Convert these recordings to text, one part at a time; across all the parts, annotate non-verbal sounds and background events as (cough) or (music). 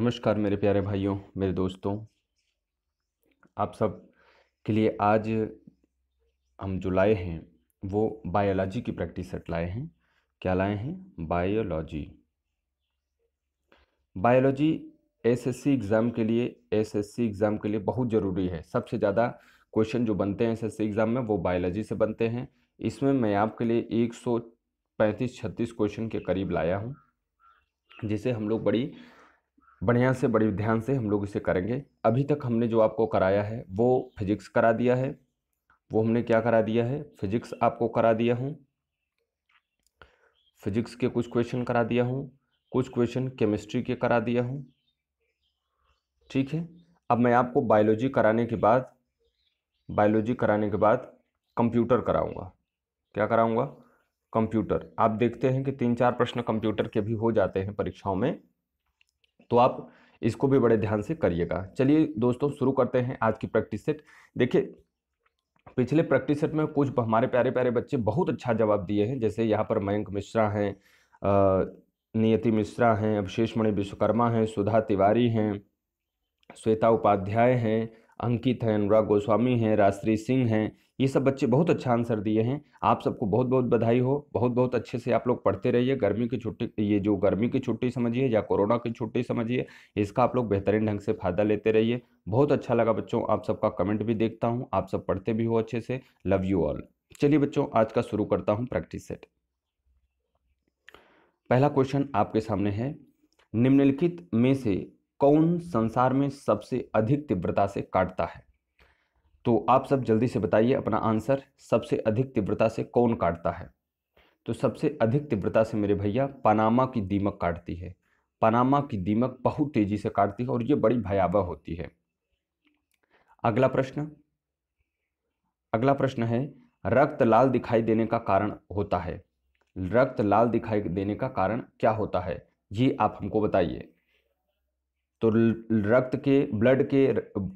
नमस्कार मेरे प्यारे भाइयों मेरे दोस्तों आप सब के लिए आज हम जो लाए हैं वो बायोलॉजी की प्रैक्टिस सेट लाए हैं क्या लाए हैं बायोलॉजी बायोलॉजी एसएससी एग्ज़ाम के लिए एसएससी एग्ज़ाम के लिए बहुत ज़रूरी है सबसे ज़्यादा क्वेश्चन जो बनते हैं एसएससी एग्ज़ाम में वो बायोलॉजी से बनते हैं इसमें मैं आपके लिए एक सौ पैंतीस छत्तीस क्वेश्चन के करीब लाया हूँ जिसे हम लोग बड़ी बढ़िया से बड़ी ध्यान से हम लोग इसे करेंगे अभी तक हमने जो आपको कराया है वो फिजिक्स करा दिया है वो हमने क्या करा दिया है फिजिक्स आपको करा दिया हूँ फिजिक्स के कुछ क्वेश्चन करा दिया हूँ कुछ क्वेश्चन केमिस्ट्री के करा दिया हूँ ठीक है अब मैं आपको बायोलॉजी कराने के बाद बायोलॉजी कराने के बाद कंप्यूटर कराऊंगा क्या कराऊंगा कंप्यूटर आप देखते हैं कि तीन चार प्रश्न कंप्यूटर के भी हो जाते हैं परीक्षाओं में तो आप इसको भी बड़े ध्यान से करिएगा चलिए दोस्तों शुरू करते हैं आज की प्रैक्टिस सेट देखिए पिछले प्रैक्टिस सेट में कुछ हमारे प्यारे प्यारे बच्चे बहुत अच्छा जवाब दिए हैं जैसे यहाँ पर मयंक मिश्रा हैं नियति मिश्रा हैं अभिषेष मणि विश्वकर्मा हैं सुधा तिवारी हैं श्वेता उपाध्याय हैं अंकित हैं अनुराग गोस्वामी हैं राजश्री सिंह हैं ये सब बच्चे बहुत अच्छा आंसर दिए हैं आप सबको बहुत बहुत बधाई हो बहुत बहुत अच्छे से आप लोग पढ़ते रहिए गर्मी की छुट्टी ये जो गर्मी की छुट्टी समझिए या कोरोना की छुट्टी समझिए इसका आप लोग बेहतरीन ढंग से फ़ायदा लेते रहिए बहुत अच्छा लगा बच्चों आप सबका कमेंट भी देखता हूँ आप सब पढ़ते भी हो अच्छे से लव यू ऑल चलिए बच्चों आज का शुरू करता हूँ प्रैक्टिस सेट पहला क्वेश्चन आपके सामने है निम्नलिखित में से कौन संसार में सबसे अधिक तीव्रता से काटता है तो आप सब जल्दी से बताइए अपना आंसर सबसे अधिक तीव्रता से कौन काटता है तो सबसे अधिक तीव्रता से मेरे भैया पनामा की दीमक काटती है पनामा की दीमक बहुत तेजी से काटती है और ये बड़ी भयावह होती है अगला प्रश्न अगला प्रश्न है रक्त लाल दिखाई देने का कारण होता है रक्त लाल दिखाई देने का कारण क्या होता है ये आप हमको बताइए तो रक्त के ब्लड के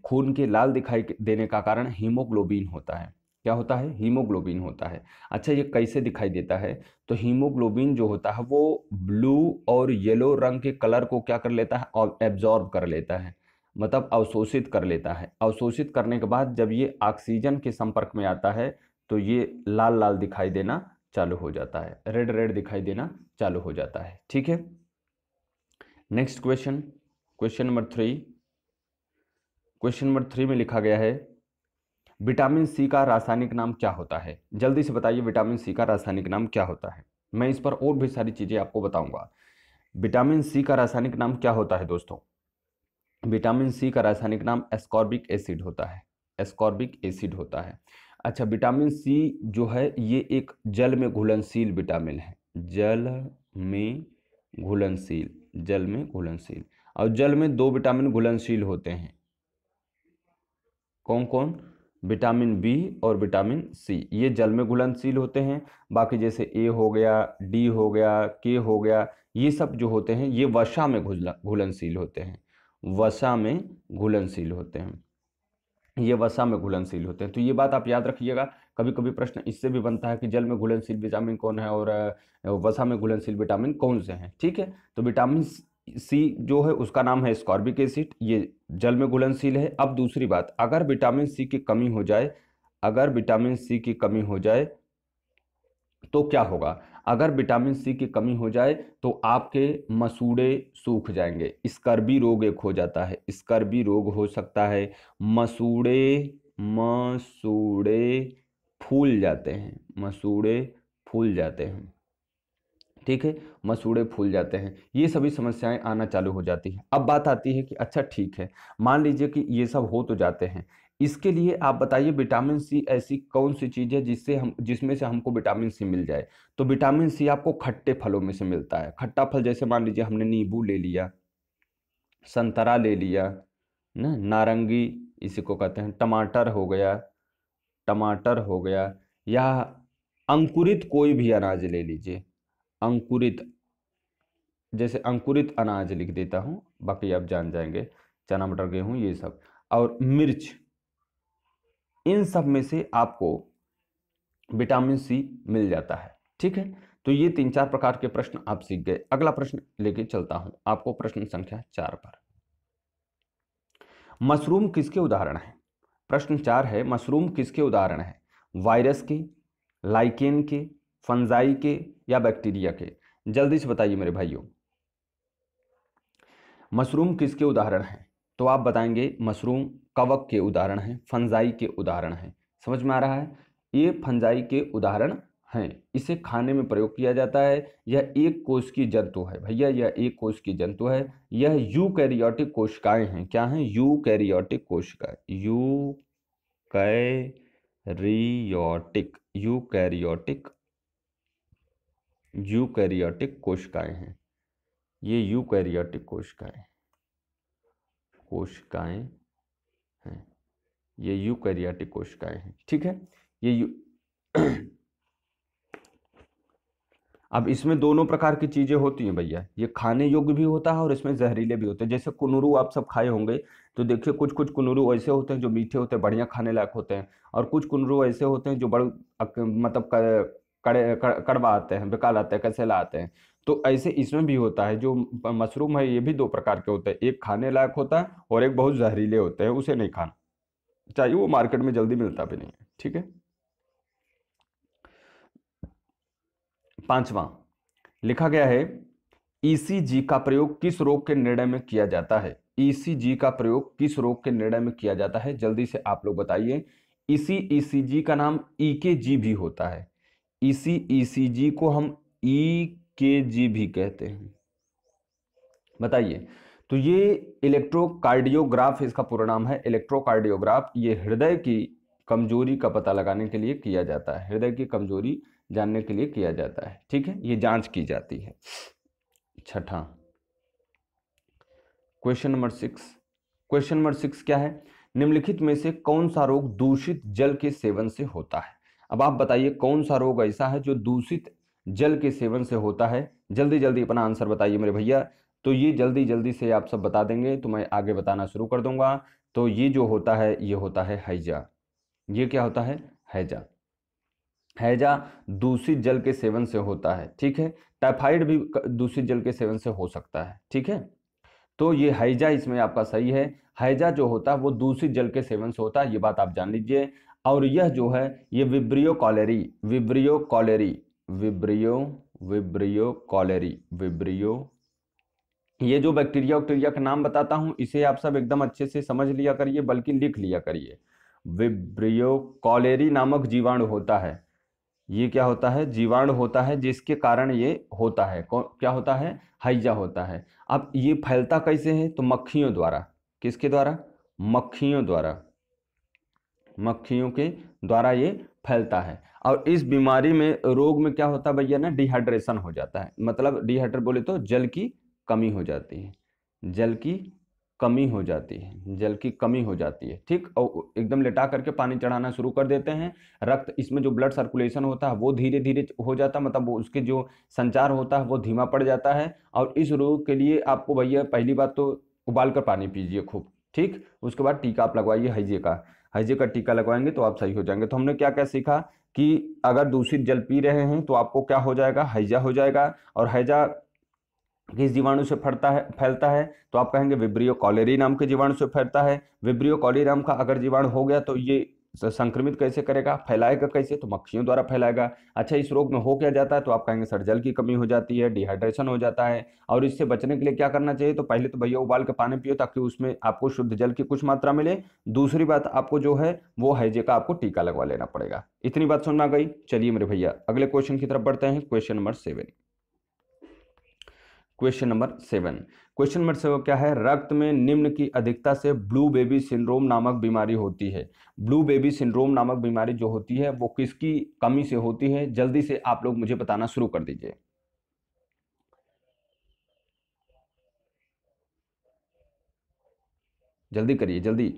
खून के लाल दिखाई देने का कारण हीमोग्लोबिन होता है क्या होता है हीमोग्लोबिन होता है अच्छा ये कैसे दिखाई देता है तो हीमोग्लोबिन जो होता है वो ब्लू और येलो रंग के कलर को क्या कर लेता है और एब्जॉर्ब कर लेता है मतलब अवशोषित कर लेता है अवशोषित करने के बाद जब ये ऑक्सीजन के संपर्क में आता है तो ये लाल लाल दिखाई देना चालू हो जाता है रेड रेड दिखाई देना चालू हो जाता है ठीक है next question question number three question number three में लिखा गया है विटामिन सी का रासायनिक नाम क्या होता है जल्दी से बताइए विटामिन सी का रासायनिक नाम क्या होता है मैं इस पर और भी सारी चीज़ें आपको बताऊंगा विटामिन सी का रासायनिक नाम क्या होता है दोस्तों विटामिन सी का रासायनिक नाम एस्कॉर्बिक एसिड होता है एस्कॉर्बिक एसिड होता है अच्छा विटामिन सी जो है ये एक जल में घुलनशील विटामिन है जल में घुलनशील जल में घुलनशील और जल में दो विटामिन घुलनशील होते हैं कौन कौन विटामिन बी और विटामिन सी ये जल में घुलनशील होते हैं बाकी जैसे ए हो गया डी हो गया के हो गया ये सब जो होते हैं ये वसा में घुलनशील होते हैं वसा में घुलनशील होते हैं ये वसा में घुलनशील होते हैं तो ये बात आप याद रखिएगा कभी कभी प्रश्न इससे भी बनता है कि जल में घुलनशील विटामिन कौन है और वसा में घुलनशील विटामिन कौन से हैं ठीक है तो विटामिन सी जो है उसका नाम है स्कॉर्बिक एसिड ये जल में घुलनशील है अब दूसरी बात अगर विटामिन सी की कमी हो जाए अगर विटामिन सी की कमी हो जाए तो क्या होगा अगर विटामिन सी की कमी हो जाए तो आपके मसूड़े सूख जाएंगे स्कर्बी रोग एक हो जाता है स्कर्बी रोग हो सकता है मसूड़े मसूड़े फूल जाते हैं मसूड़े फूल जाते हैं ठीक है मसूड़े फूल जाते हैं ये सभी समस्याएं आना चालू हो जाती हैं अब बात आती है कि अच्छा ठीक है मान लीजिए कि ये सब हो तो जाते हैं इसके लिए आप बताइए विटामिन सी ऐसी कौन सी चीज़ है जिससे हम जिसमें से हमको विटामिन सी मिल जाए तो विटामिन सी आपको खट्टे फलों में से मिलता है खट्टा फल जैसे मान लीजिए हमने नींबू ले लिया संतरा ले लिया ना नारंगी इसी को कहते हैं टमाटर हो गया टमाटर हो गया या अंकुरित कोई भी अनाज ले लीजिए अंकुरित जैसे अंकुरित अनाज लिख देता हूँ बाकी आप जान जाएंगे चना मटर गेहूँ ये सब और मिर्च इन सब में से आपको विटामिन सी मिल जाता है ठीक है तो ये तीन चार प्रकार के प्रश्न आप सीख गए अगला प्रश्न लेके चलता हूं आपको प्रश्न संख्या चार पर मशरूम किसके उदाहरण है प्रश्न चार है मशरूम किसके उदाहरण है वायरस के लाइकेन के फंजाई के या बैक्टीरिया के जल्दी से बताइए मेरे भाइयों मशरूम किसके उदाहरण हैं तो आप बताएंगे मशरूम कवक के उदाहरण हैं फंजाई के उदाहरण हैं समझ में आ रहा है ये फंजाई के उदाहरण हैं इसे खाने में प्रयोग किया जाता है यह एक कोष की जंतु है भैया यह एक कोष की जंतु है यह यू कैरियोटिक कोशिकाएं हैं क्या हैं यू कैरियोटिक कोशिकाएं eukaryotic eukaryotic eukaryotic कोशिकाएं हैं ये यूकैरियोटिक कोशिकाएं कोशिकाएं हैं ये यूकैरियोटिक कोशिकाएं हैं ठीक है ये यू (clears throat) अब इसमें दोनों प्रकार की चीजें होती हैं भैया ये खाने योग्य भी होता है और इसमें जहरीले भी होते हैं जैसे कुनरू आप सब खाए होंगे तो देखिए कुछ कुछ कुनरू ऐसे होते हैं जो मीठे होते हैं बढ़िया खाने लायक होते हैं और कुछ कुनरू ऐसे होते हैं जो बड़े मतलब कड़े कड़वा आते हैं बेकाल आते हैं कसेला आते हैं तो ऐसे इसमें भी होता है जो मशरूम है ये भी दो प्रकार के होते हैं एक खाने लायक होता है और एक बहुत जहरीले होते हैं उसे नहीं खाना चाहिए वो मार्केट में जल्दी मिलता भी नहीं है ठीक है पांचवा लिखा गया है ईसीजी e का प्रयोग किस रोग के निर्णय में किया जाता है ईसीजी e का प्रयोग किस रोग के निर्णय में किया जाता है जल्दी से आप लोग बताइए इसी ईसीजी e का नाम ईकेजी भी होता है इसी ईसीजी e को हम ई के जी भी कहते हैं बताइए तो ये इलेक्ट्रोकार्डियोग्राफ इसका पूरा नाम है इलेक्ट्रोकार्डियोग्राफ ये हृदय की कमजोरी का पता लगाने के लिए किया जाता है हृदय की कमजोरी जानने के लिए किया जाता है ठीक है ये जांच की जाती है छठा question number six question number six क्या है निम्नलिखित में से कौन सा रोग दूषित जल के सेवन से होता है अब आप बताइए कौन सा रोग ऐसा है जो दूषित जल के सेवन से होता है जल्दी जल्दी अपना आंसर बताइए मेरे भैया तो ये जल्दी जल्दी से आप सब बता देंगे तो मैं आगे बताना शुरू कर दूंगा तो ये जो होता है ये होता है हैजा ये क्या होता है हैजा हैजा दूषित जल के सेवन से होता है ठीक है टाइफाइड भी दूषित जल के सेवन से हो सकता है ठीक है तो ये हैजा इसमें आपका सही है हैजा जो होता है वो दूषित जल के सेवन से होता है ये बात आप जान लीजिए और यह जो है ये vibrio cholerae vibrio cholerae vibrio vibrio cholerae vibrio ये जो बैक्टीरिया वैक्टीरिया का नाम बताता हूँ इसे आप सब एकदम अच्छे से समझ लिया करिए बल्कि लिख लिया करिए विब्रियो कॉलेरी नामक जीवाणु होता है ये क्या होता है जीवाणु होता है जिसके कारण ये होता है कौन क्या होता है हैजा होता है अब ये फैलता कैसे है तो मक्खियों द्वारा किसके द्वारा मक्खियों द्वारा मक्खियों के द्वारा ये फैलता है और इस बीमारी में रोग में क्या होता है भैया ना डिहाइड्रेशन हो जाता है मतलब डिहाइड्रेट बोले तो जल की कमी हो जाती है जल की कमी हो जाती है जल की कमी हो जाती है ठीक और एकदम लेटा करके पानी चढ़ाना शुरू कर देते हैं रक्त इसमें जो ब्लड सर्कुलेशन होता है वो धीरे धीरे हो जाता है मतलब उसके जो संचार होता है वो धीमा पड़ जाता है और इस रोग के लिए आपको भैया पहली बात तो उबाल कर पानी पीजिए खूब ठीक उसके बाद टीका आप लगवाइए हाइजे का हैजे का टीका लगवाएंगे तो आप सही हो जाएंगे तो हमने क्या क्या सीखा कि अगर दूषित जल पी रहे हैं तो आपको क्या हो जाएगा हैजा हो जाएगा और हैजा किस जीवाणु से फटता है फैलता है तो आप कहेंगे विब्रियो कॉलेरी नाम के जीवाणु से फैलता है विब्रियो कॉलेरी नाम का अगर जीवाणु हो गया तो ये तो संक्रमित कैसे करेगा फैलाएगा कैसे तो मक्खियों द्वारा फैलाएगा अच्छा इस रोग में हो क्या जाता है तो आप कहेंगे सर जल की कमी हो जाती है डिहाइड्रेशन हो जाता है और इससे बचने के लिए क्या करना चाहिए तो पहले तो भैया उबाल के पानी पियो ताकि उसमें आपको शुद्ध जल की कुछ मात्रा मिले दूसरी बात आपको जो है वो हैजे का आपको टीका लगवा लेना पड़ेगा इतनी बात सुनना गई चलिए मेरे भैया अगले क्वेश्चन की तरफ बढ़ते हैं question number seven question number seven question number seven क्या है रक्त में निम्न की अधिकता से ब्लू बेबी सिंड्रोम नामक बीमारी होती है ब्लू बेबी सिंड्रोम नामक बीमारी जो होती है वो किसकी कमी से होती है जल्दी से आप लोग मुझे बताना शुरू कर दीजिए जल्दी करिए जल्दी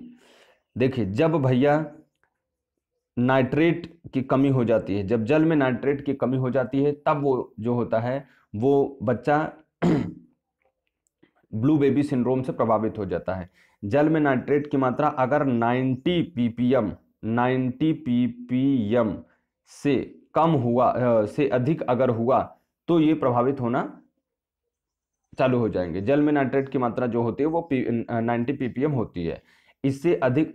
देखिए जब भैया नाइट्रेट की कमी हो जाती है जब जल में नाइट्रेट की कमी हो जाती है तब वो जो होता है वो बच्चा ब्लू बेबी सिंड्रोम से प्रभावित हो जाता है जल में नाइट्रेट की मात्रा अगर 90 पीपीएम 90 पीपीएम से कम हुआ से अधिक अगर हुआ तो ये प्रभावित होना चालू हो जाएंगे जल में नाइट्रेट की मात्रा जो होती है वो नाइन्टी पीपीएम होती है इससे अधिक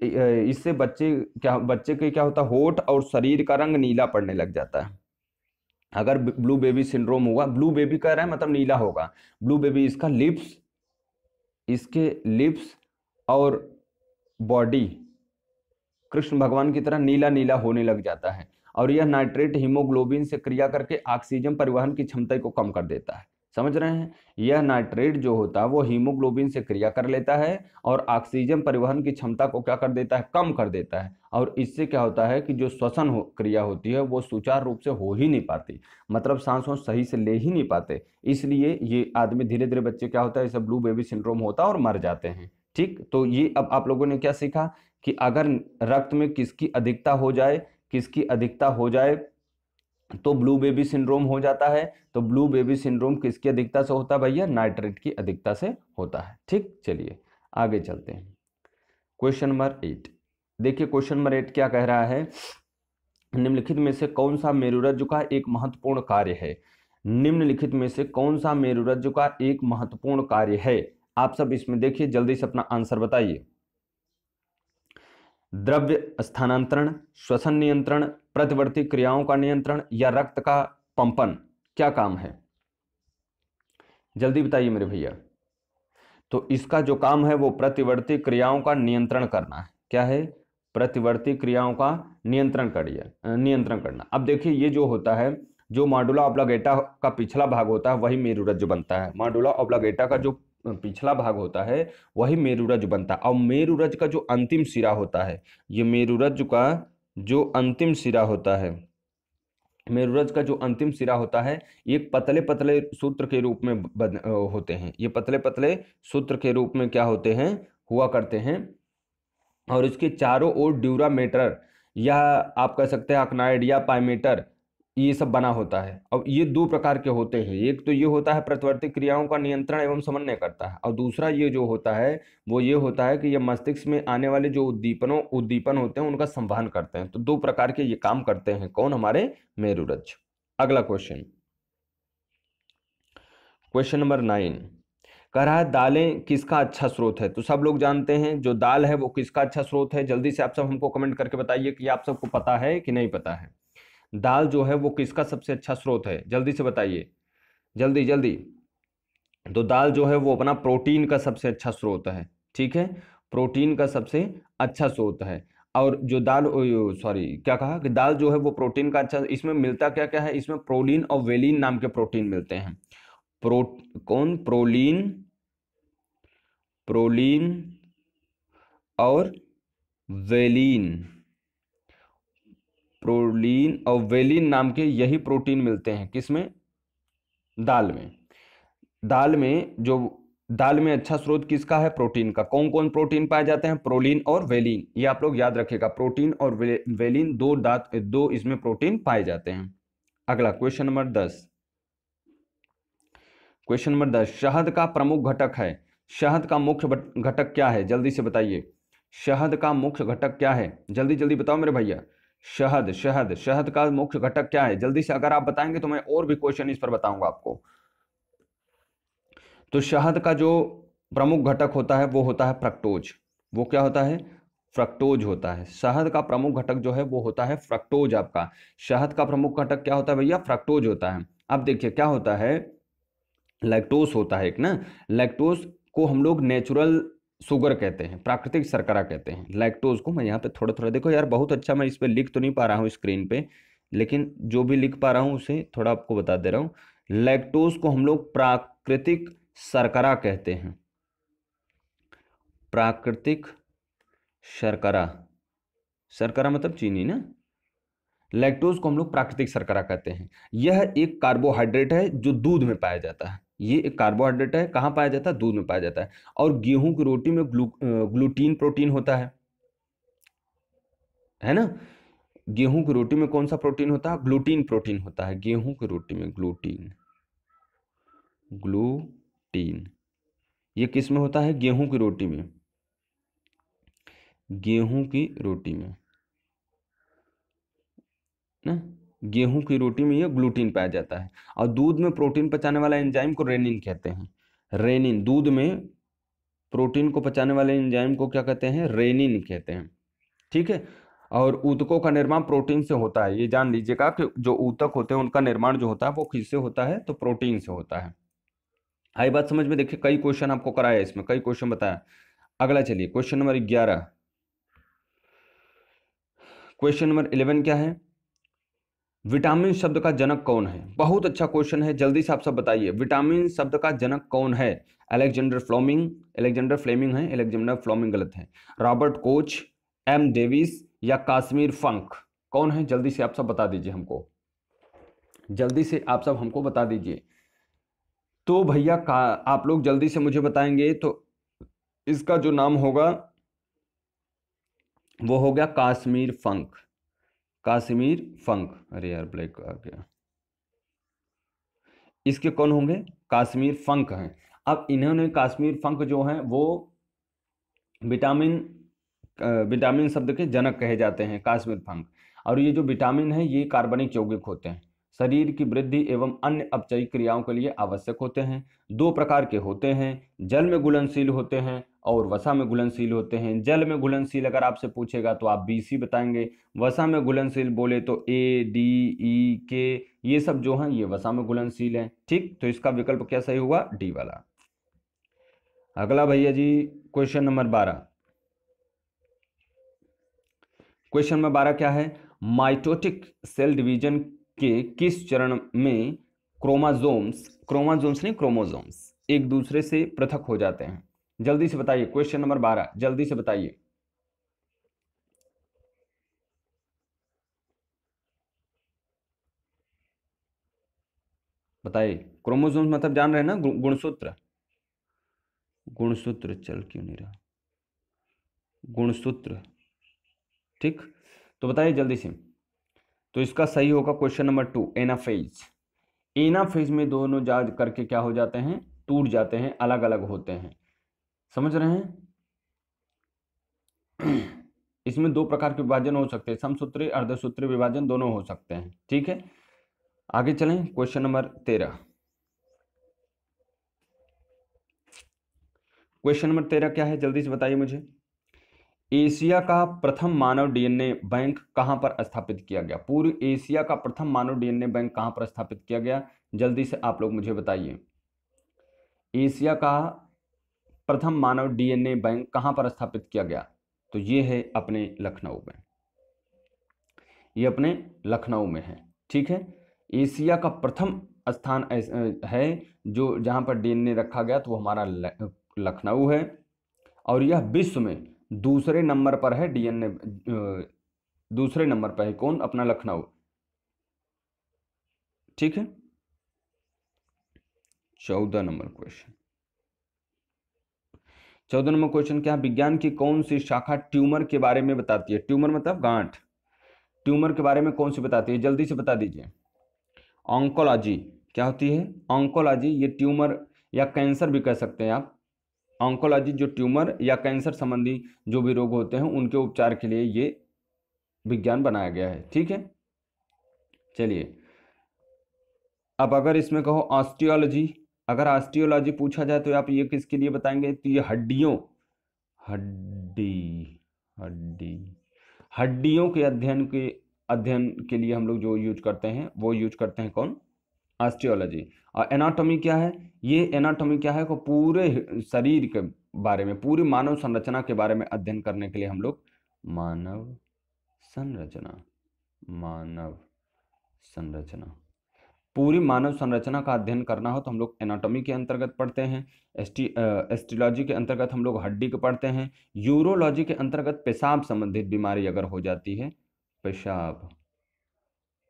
इससे बच्चे क्या बच्चे के क्या होता है होठ और शरीर का रंग नीला पड़ने लग जाता है अगर ब्लू बेबी सिंड्रोम हुआ ब्लू बेबी कह रहा है मतलब नीला होगा ब्लू बेबी इसका लिप्स इसके लिप्स और बॉडी कृष्ण भगवान की तरह नीला नीला होने लग जाता है और यह नाइट्रेट हीमोग्लोबिन से क्रिया करके ऑक्सीजन परिवहन की क्षमता को कम कर देता है समझ रहे हैं यह नाइट्रेट जो होता है वो हीमोग्लोबिन से क्रिया कर लेता है और ऑक्सीजन परिवहन की क्षमता को क्या कर देता है कम कर देता है और इससे क्या होता है कि जो श्वसन हो, क्रिया होती है वो सुचारू रूप से हो ही नहीं पाती मतलब सांसों सही से ले ही नहीं पाते इसलिए ये आदमी धीरे धीरे बच्चे क्या होता है इसे ब्लू बेबी सिंड्रोम होता है और मर जाते हैं ठीक तो ये अब आप लोगों ने क्या सीखा कि अगर रक्त में किसकी अधिकता हो जाए किसकी अधिकता हो जाए तो ब्लू बेबी सिंड्रोम हो जाता है तो ब्लू बेबी सिंड्रोम किसकी अधिकता से होता है भैया नाइट्रेट की अधिकता से होता है ठीक चलिए आगे चलते हैं क्वेश्चन नंबर एट देखिए क्वेश्चन नंबर एट क्या कह रहा है निम्नलिखित में से कौन सा मेरुरज्जु का एक महत्वपूर्ण कार्य है निम्नलिखित में से कौन सा मेरुरज्जु का एक महत्वपूर्ण कार्य है आप सब इसमें देखिए जल्दी से अपना आंसर बताइए द्रव्य स्थानांतरण श्वसन नियंत्रण प्रतिवर्ती क्रियाओं का नियंत्रण या रक्त का पंपन क्या काम है जल्दी बताइए मेरे भैया तो इसका जो काम है वो प्रतिवर्ती क्रियाओं का नियंत्रण करना है क्या है प्रतिवर्ती क्रियाओं का नियंत्रण करिए नियंत्रण करना अब देखिए ये जो होता है जो माडुला ऑब्लागेटा का पिछला भाग होता है वही मेरुरज्जु बनता है माडुला ऑब्लागेटा का जो पिछला भाग होता है वही मेरुरज बनता है और मेरुरज का जो अंतिम सिरा होता है ये मेरुरज का जो अंतिम सिरा होता है मेरुरज का जो अंतिम सिरा होता है ये पतले पतले सूत्र के रूप में बन, होते हैं ये पतले पतले सूत्र के रूप में क्या होते हैं हुआ करते हैं और इसके चारों ओर ड्यूरा मेटर या आप कह सकते हैं अकनाइड या पाइमेटर ये सब बना होता है और ये दो प्रकार के होते हैं एक तो ये होता है प्रतिवर्ती क्रियाओं का नियंत्रण एवं समन्वय करता है और दूसरा ये जो होता है वो ये होता है कि ये मस्तिष्क में आने वाले जो उद्दीपनों उद्दीपन होते हैं उनका संवहन करते हैं तो दो प्रकार के ये काम करते हैं कौन हमारे मेरुरज अगला क्वेश्चन क्वेश्चन नंबर नाइन कह रहा है दालें किसका अच्छा स्रोत है तो सब लोग जानते हैं जो दाल है वो किसका अच्छा स्रोत है जल्दी से आप सब हमको कमेंट करके बताइए कि आप सबको पता है कि नहीं पता है दाल जो है वो किसका सबसे अच्छा स्रोत है जल्दी से बताइए जल्दी जल्दी तो दाल जो है वो अपना प्रोटीन का सबसे अच्छा स्रोत है ठीक है प्रोटीन का सबसे अच्छा स्रोत है और जो दाल सॉरी क्या कहा कि दाल जो है वो प्रोटीन का अच्छा इसमें मिलता क्या क्या है इसमें प्रोलिन और वेलिन नाम के प्रोटीन मिलते हैं प्रो कौन प्रोलिन प्रोलिन और वेलिन प्रोलीन और वेलिन नाम के यही प्रोटीन मिलते हैं किसमें दाल में दाल में जो दाल में अच्छा स्रोत किसका है प्रोटीन का कौन कौन प्रोटीन पाए जाते हैं प्रोलीन और वेलिन ये आप लोग याद रखेगा प्रोटीन और वेलिन दो दात दो इसमें प्रोटीन पाए जाते हैं अगला क्वेश्चन नंबर दस क्वेश्चन नंबर दस शहद का प्रमुख घटक है शहद का मुख्य घटक क्या है जल्दी से बताइए शहद का मुख्य घटक क्या है जल्दी जल्दी बताओ मेरे भैया शहद शहद शहद का मुख्य घटक क्या है जल्दी से अगर आप बताएंगे तो मैं और भी क्वेश्चन इस पर बताऊंगा आपको तो शहद का जो प्रमुख घटक होता है वो होता है फ्रक्टोज वो क्या होता है फ्रक्टोज होता है शहद का प्रमुख घटक जो है वो होता है फ्रक्टोज आपका शहद का प्रमुख घटक क्या होता है भैया फ्रक्टोज होता है अब देखिए क्या होता है लैक्टोज होता है एक ना लैक्टोज को हम लोग नेचुरल शुगर कहते हैं प्राकृतिक शर्करा कहते हैं लैक्टोज को मैं यहाँ पे थोड़ा थोड़ा देखो यार बहुत अच्छा मैं इस पर लिख तो नहीं पा रहा हूँ स्क्रीन पे लेकिन जो भी लिख पा रहा हूँ उसे थोड़ा आपको बता दे रहा हूँ लैक्टोज को हम लोग प्राकृतिक शर्करा कहते हैं प्राकृतिक शर्करा शर्करा मतलब चीनी ना लैक्टोज को हम लोग प्राकृतिक शर्करा कहते हैं यह एक कार्बोहाइड्रेट है जो दूध में पाया जाता है ये एक कार्बोहाइड्रेट है कहाँ पाया जाता है दूध में पाया जाता है और गेहूं की रोटी में ग्लू ग्लूटीन प्रोटीन होता है है ना गेहूं की रोटी में कौन सा प्रोटीन होता है ग्लूटीन प्रोटीन होता है गेहूं की रोटी में ग्लूटीन ग्लूटीन ये किस में होता है गेहूं की रोटी में गेहूं की रोटी में ना गेहूं की रोटी में ये ग्लूटीन पाया जाता है और दूध में प्रोटीन पचाने वाला एंजाइम को रेनिन कहते हैं रेनिन दूध में प्रोटीन को पचाने वाले एंजाइम को क्या कहते हैं रेनिन कहते हैं ठीक है और ऊतकों का निर्माण प्रोटीन से होता है ये जान लीजिएगा कि जो ऊतक होते हैं उनका निर्माण जो होता है वो किससे होता है तो प्रोटीन से होता है आई हाँ, बात समझ में देखिए कई क्वेश्चन आपको कराया इसमें कई क्वेश्चन बताया अगला चलिए क्वेश्चन नंबर ग्यारह क्वेश्चन नंबर इलेवन क्या है विटामिन शब्द का जनक कौन है बहुत अच्छा क्वेश्चन है जल्दी से आप सब बताइए विटामिन शब्द का जनक कौन है अलेक्जेंडर फ्लोमिंग अलेक्जेंडर फ्लेमिंग है अलेक्जेंडर फ्लोमिंग गलत है रॉबर्ट कोच एम डेविस या काश्मीर फंक कौन है जल्दी से आप सब बता दीजिए हमको जल्दी से आप सब हमको बता दीजिए तो भैया का आप लोग जल्दी से मुझे बताएंगे तो इसका जो नाम होगा वो हो गया काश्मीर फंक काश्मीर फंक अरे यार ब्लैक आ गया इसके कौन होंगे काश्मीर फंक हैं अब इन्होंने काश्मीर फंक जो हैं वो विटामिन विटामिन शब्द के जनक कहे जाते हैं काश्मीर फंक और ये जो विटामिन है ये कार्बनिक यौगिक होते हैं शरीर की वृद्धि एवं अन्य अपचयी क्रियाओं के लिए आवश्यक होते हैं दो प्रकार के होते हैं जल में घुलनशील होते हैं और वसा में घुलनशील होते हैं जल में घुलनशील अगर आपसे पूछेगा तो आप बी सी बताएंगे वसा में घुलनशील बोले तो ए डी ई के ये सब जो हैं ये वसा में घुलनशील हैं ठीक तो इसका विकल्प क्या सही हुआ डी वाला अगला भैया जी क्वेश्चन नंबर बारह क्वेश्चन नंबर बारह क्या है माइटोटिक सेल डिवीजन के किस चरण में क्रोमाजोम्स क्रोमाजोम्स नहीं क्रोमोजोम्स एक दूसरे से पृथक हो जाते हैं जल्दी से बताइए क्वेश्चन नंबर बारह जल्दी से बताइए बताइए क्रोमोजोम्स मतलब जान रहे हैं ना गुणसूत्र गुणसूत्र चल क्यों नहीं रहा गुणसूत्र ठीक तो बताइए जल्दी से तो इसका सही होगा question number two anaphase anaphase में दोनों जा करके क्या हो जाते हैं टूट जाते हैं अलग अलग होते हैं समझ रहे हैं (clears throat) इसमें दो प्रकार के विभाजन हो सकते हैं समसूत्री अर्धसूत्री विभाजन दोनों हो सकते हैं ठीक है आगे चलें क्वेश्चन नंबर तेरह क्वेश्चन नंबर तेरह क्या है जल्दी से बताइए मुझे एशिया का प्रथम मानव डीएनए बैंक कहां पर स्थापित किया गया पूर्व एशिया का प्रथम मानव डीएनए बैंक कहां पर स्थापित किया गया जल्दी से आप लोग मुझे बताइए एशिया का प्रथम मानव डीएनए बैंक कहां पर स्थापित किया गया तो ये है अपने लखनऊ में ये अपने लखनऊ में है ठीक है एशिया का प्रथम स्थान है जो जहां पर डीएनए रखा गया तो वो हमारा लखनऊ है और यह विश्व में दूसरे नंबर पर है डीएनए दूसरे नंबर पर है कौन अपना लखनऊ ठीक है चौदह नंबर क्वेश्चन चौदह नंबर क्वेश्चन क्या विज्ञान की कौन सी शाखा ट्यूमर के बारे में बताती है ट्यूमर मतलब गांठ ट्यूमर के बारे में कौन सी बताती है जल्दी से बता दीजिए ऑंकोलॉजी क्या होती है ऑंकोलॉजी ये ट्यूमर या कैंसर भी कह सकते हैं आप ऑंकोलॉजी जो ट्यूमर या कैंसर संबंधी जो भी रोग होते हैं उनके उपचार के लिए ये विज्ञान बनाया गया है ठीक है चलिए अब अगर इसमें कहो ऑस्टियोलॉजी अगर ऑस्टियोलॉजी पूछा जाए तो आप ये किसके लिए बताएंगे तो ये हड्डियों हड्डी हड्डी हड्डियों के अध्ययन के अध्ययन के लिए हम लोग जो यूज करते हैं वो यूज करते हैं कौन आस्टियोलॉजी और एनाटॉमी क्या है ये एनाटॉमी क्या है को पूरे शरीर के बारे में पूरी मानव संरचना के बारे में अध्ययन करने के लिए हम लोग मानव संरचना मानव संरचना पूरी मानव संरचना का अध्ययन करना हो तो हम लोग एनाटॉमी के अंतर्गत पढ़ते हैं एस्टी एस्ट्रोलॉजी के अंतर्गत हम लोग हड्डी के पढ़ते हैं यूरोलॉजी के अंतर्गत पेशाब संबंधित बीमारी अगर हो जाती है पेशाब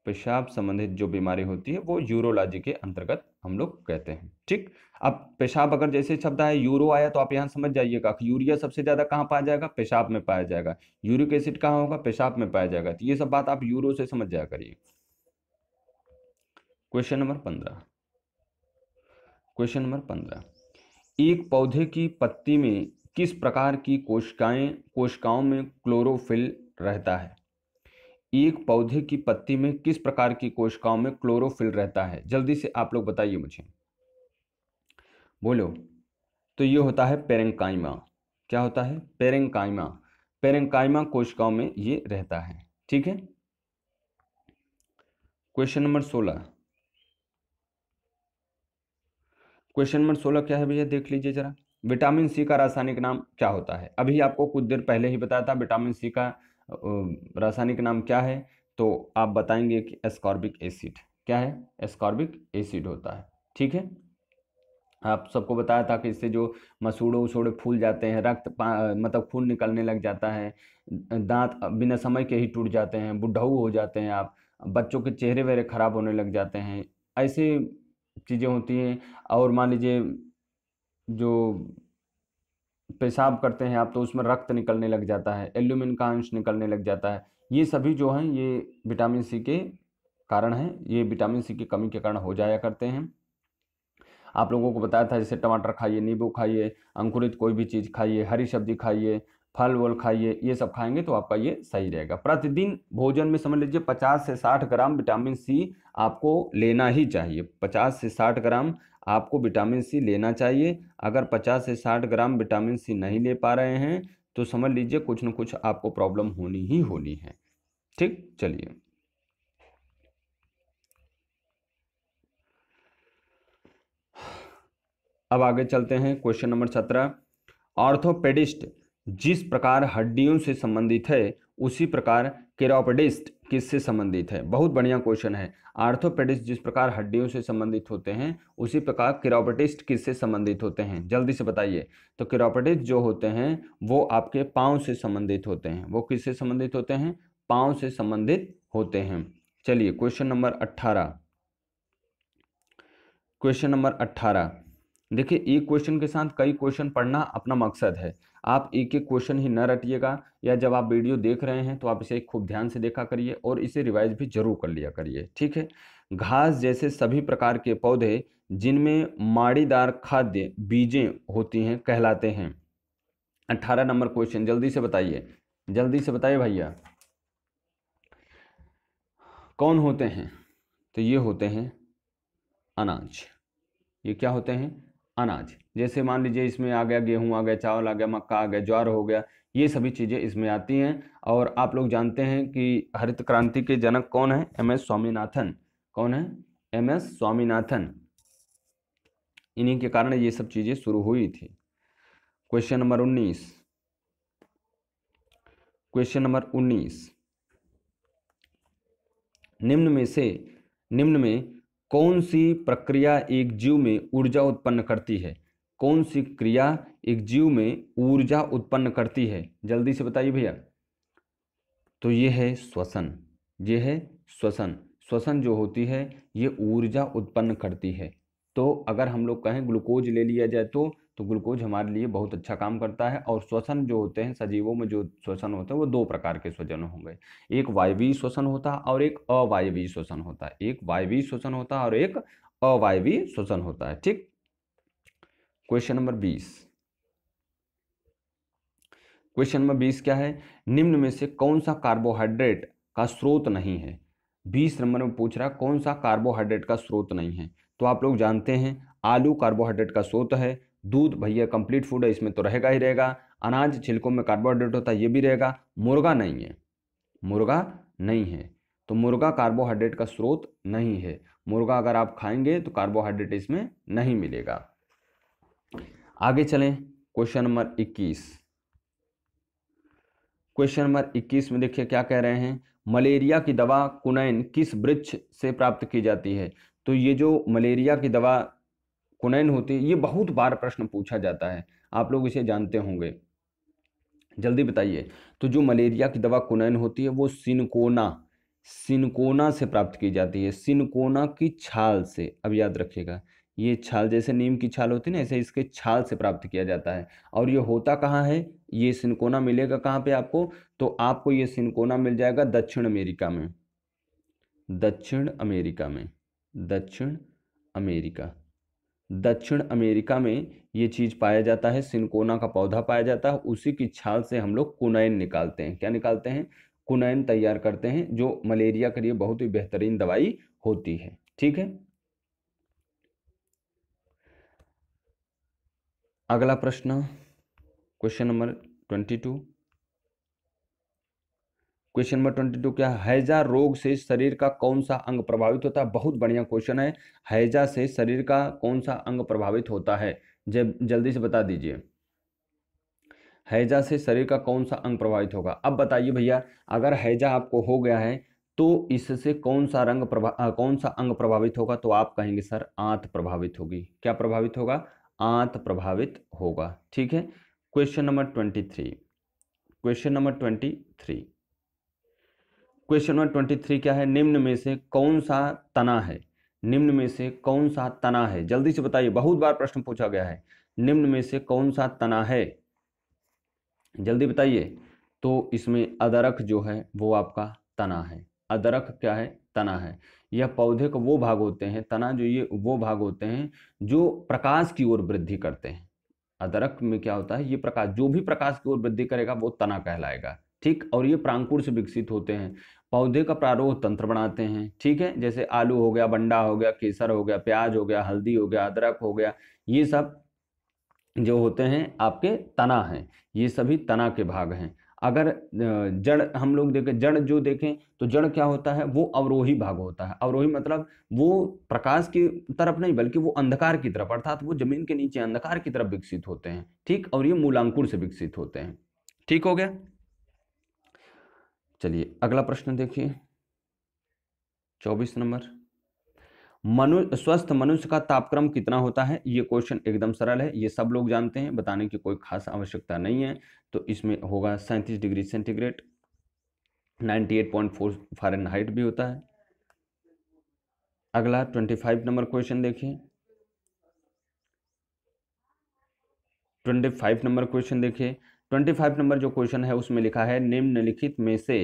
पेशाब संबंधित जो बीमारी होती है वो यूरोलॉजी के अंतर्गत हम लोग कहते हैं ठीक अब पेशाब अगर जैसे शब्द आया यूरो आया तो आप यहाँ समझ जाइएगा कि यूरिया सबसे ज़्यादा कहाँ पाया जाएगा पेशाब में पाया जाएगा यूरिक एसिड कहाँ होगा पेशाब में पाया जाएगा तो ये सब बात आप यूरो से समझ जाया करिए क्वेश्चन नंबर पंद्रह क्वेश्चन नंबर पंद्रह एक पौधे की पत्ती में किस प्रकार की कोशिकाएं कोशिकाओं में क्लोरोफिल रहता है एक पौधे की पत्ती में किस प्रकार की कोशिकाओं में क्लोरोफिल रहता है जल्दी से आप लोग बताइए मुझे बोलो तो ये होता है पेरेंकाइमा क्या होता है पेरेंकाइमा पेरेंकाइमा कोशिकाओं में ये रहता है ठीक है क्वेश्चन नंबर सोलह क्वेश्चन नंबर सोलह क्या है भैया देख लीजिए जरा विटामिन सी का रासायनिक नाम क्या होता है अभी आपको कुछ देर पहले ही बताया था विटामिन सी का रासायनिक नाम क्या है तो आप बताएंगे कि एस्कॉर्बिक एसिड क्या है एस्कॉर्बिक एसिड होता है ठीक है आप सबको बताया था कि इससे जो मसूड़े उसूड़े फूल जाते हैं रक्त मतलब खून निकलने लग जाता है दांत बिना समय के ही टूट जाते हैं बुढ़ऊ हो जाते हैं आप बच्चों के चेहरे वेरे ख़राब होने लग जाते हैं ऐसे चीज़ें होती हैं और मान लीजिए जो पेशाब करते हैं आप तो उसमें रक्त निकलने लग जाता है एल्यूमिन का अंश निकलने लग जाता है ये सभी जो हैं ये विटामिन सी के कारण हैं ये विटामिन सी की कमी के कारण हो जाया करते हैं आप लोगों को बताया था जैसे टमाटर खाइए नींबू खाइए अंकुरित कोई भी चीज़ खाइए हरी सब्जी खाइए फल वल खाइए ये सब खाएंगे तो आपका ये सही रहेगा प्रतिदिन भोजन में समझ लीजिए 50 से 60 ग्राम विटामिन सी आपको लेना ही चाहिए 50 से 60 ग्राम आपको विटामिन सी लेना चाहिए अगर पचास से साठ ग्राम विटामिन सी नहीं ले पा रहे हैं तो समझ लीजिए कुछ ना कुछ आपको प्रॉब्लम होनी ही होनी है ठीक चलिए अब आगे चलते हैं क्वेश्चन नंबर सत्रह ऑर्थोपेडिस्ट जिस प्रकार हड्डियों से संबंधित है उसी प्रकार केरोपेडिस्ट किससे संबंधित है बहुत बढ़िया क्वेश्चन है आर्थोपेडिस्ट जिस प्रकार हड्डियों से संबंधित होते हैं उसी प्रकार किरोपेटिस्ट किससे संबंधित होते हैं जल्दी से बताइए तो किरोपेटिस्ट जो होते हैं वो आपके पाँव से संबंधित होते हैं वो किससे संबंधित होते हैं पाँव से संबंधित होते हैं चलिए क्वेश्चन नंबर अट्ठारह क्वेश्चन नंबर अट्ठारह देखिए एक क्वेश्चन के साथ कई क्वेश्चन पढ़ना अपना मकसद है आप एक एक क्वेश्चन ही न रटिएगा या जब आप वीडियो देख रहे हैं तो आप इसे खूब ध्यान से देखा करिए और इसे रिवाइज भी जरूर कर लिया करिए ठीक है घास जैसे सभी प्रकार के पौधे जिनमें माड़ीदार खाद्य बीजें होती हैं कहलाते हैं अट्ठारह नंबर क्वेश्चन जल्दी से बताइए जल्दी से बताइए भैया कौन होते हैं तो ये होते हैं अनाज ये क्या होते हैं अनाज जैसे मान लीजिए इसमें आ गया गेहूँ आ गया चावल आ गया मक्का आ गया ज्वार हो गया ये सभी चीज़ें इसमें आती हैं और आप लोग जानते हैं कि हरित क्रांति के जनक कौन है एम एस स्वामीनाथन कौन है एम एस स्वामीनाथन इन्हीं के कारण ये सब चीज़ें शुरू हुई थी क्वेश्चन नंबर उन्नीस क्वेश्चन नंबर उन्नीस निम्न में से निम्न में कौन सी प्रक्रिया एक जीव में ऊर्जा उत्पन्न करती है कौन सी क्रिया एक जीव में ऊर्जा उत्पन्न करती है जल्दी से बताइए भैया तो ये है श्वसन ये है श्वसन श्वसन जो होती है ये ऊर्जा उत्पन्न करती है तो अगर हम लोग कहें ग्लूकोज ले लिया जाए तो तो ग्लूकोज हमारे लिए बहुत अच्छा काम करता है और श्वसन जो होते हैं सजीवों में जो श्वसन होते हैं वो दो प्रकार के स्वजन होंगे एक वायवीय श्वसन होता है और एक अवायवीय श्वसन होता है एक वायवीय श्वसन होता है और एक अवायवीय श्वसन होता है ठीक क्वेश्चन नंबर बीस क्वेश्चन नंबर बीस क्या है निम्न में से कौन सा कार्बोहाइड्रेट का स्रोत नहीं है बीस नंबर में पूछ रहा कौन सा कार्बोहाइड्रेट का स्रोत नहीं है तो आप लोग जानते हैं आलू कार्बोहाइड्रेट का स्रोत है दूध भैया कंप्लीट फूड है इसमें तो रहेगा ही रहेगा अनाज छिलकों में कार्बोहाइड्रेट होता है ये भी रहेगा मुर्गा नहीं है मुर्गा नहीं है तो मुर्गा कार्बोहाइड्रेट का स्रोत नहीं है मुर्गा अगर आप खाएंगे तो कार्बोहाइड्रेट इसमें नहीं मिलेगा आगे चलें क्वेश्चन नंबर 21 क्वेश्चन नंबर 21 में देखिए क्या कह रहे हैं मलेरिया की दवा कुनैन किस वृक्ष से प्राप्त की जाती है तो ये जो मलेरिया की दवा कुनैन है ये बहुत बार प्रश्न पूछा जाता है आप लोग इसे जानते होंगे जल्दी बताइए तो जो मलेरिया की दवा कुनैन होती है वो सिनकोना सिनकोना से प्राप्त की जाती है सिनकोना की छाल से अब याद रखिएगा ये छाल जैसे नीम की छाल होती है ना ऐसे इसके छाल से प्राप्त किया जाता है और ये होता कहाँ है ये सिनकोना मिलेगा कहाँ पे आपको तो आपको ये सिनकोना मिल जाएगा दक्षिण अमेरिका में दक्षिण अमेरिका में दक्षिण अमेरिका दक्षिण अमेरिका में ये चीज़ पाया जाता है सिनकोना का पौधा पाया जाता है उसी की छाल से हम लोग कुनैन निकालते हैं क्या निकालते हैं कुनैन तैयार करते हैं जो मलेरिया के लिए बहुत ही बेहतरीन दवाई होती है ठीक है अगला प्रश्न question number twenty two question number twenty two क्या हैजा रोग से शरीर का कौन सा अंग प्रभावित होता है बहुत बढ़िया क्वेश्चन है हैजा से शरीर का कौन सा अंग प्रभावित होता है जब जल्दी से बता दीजिए हैजा से शरीर का कौन सा अंग प्रभावित होगा अब बताइए भैया अगर हैजा आपको हो गया है तो इससे कौन सा रंग प्रभा कौन सा अंग प्रभावित होगा तो आप कहेंगे सर आंत प्रभावित होगी क्या प्रभावित होगा आंत प्रभावित होगा ठीक है question number twenty three question number twenty three question number twenty three क्या है निम्न में से कौन सा तना है निम्न में से कौन सा तना है जल्दी से बताइए बहुत बार प्रश्न पूछा गया है निम्न में से कौन सा तना है जल्दी बताइए तो इसमें अदरक जो है वो आपका तना है अदरक क्या है तना है यह पौधे का वो भाग होते हैं तना जो ये वो भाग होते हैं जो प्रकाश की ओर वृद्धि करते हैं अदरक में क्या होता है ये प्रकाश जो भी प्रकाश की ओर वृद्धि करेगा वो तना कहलाएगा ठीक और ये प्रांकुर से विकसित होते हैं पौधे का प्रारोह तंत्र बनाते हैं ठीक है जैसे आलू हो गया बंडा हो गया केसर हो गया प्याज हो गया हल्दी हो गया अदरक हो गया ये सब जो होते हैं आपके तना हैं ये सभी तना के भाग हैं अगर जड़ हम लोग देखें जड़ जो देखें तो जड़ क्या होता है वो अवरोही भाग होता है अवरोही मतलब वो प्रकाश की तरफ नहीं बल्कि वो अंधकार की तरफ अर्थात वो जमीन के नीचे अंधकार की तरफ विकसित होते हैं ठीक और ये मूलांकुर से विकसित होते हैं ठीक हो गया चलिए अगला प्रश्न देखिए चौबीस नंबर मनु स्वस्थ मनुष्य का तापक्रम कितना होता है ये क्वेश्चन एकदम सरल है ये सब लोग जानते हैं बताने की कोई खास आवश्यकता नहीं है तो इसमें होगा सैंतीस डिग्री सेंटीग्रेड 98.4 फारेनहाइट भी होता है अगला 25 नंबर क्वेश्चन देखिए 25 नंबर क्वेश्चन देखिए ट्वेंटी फाइव नंबर जो क्वेश्चन है उसमें लिखा है निम्नलिखित में से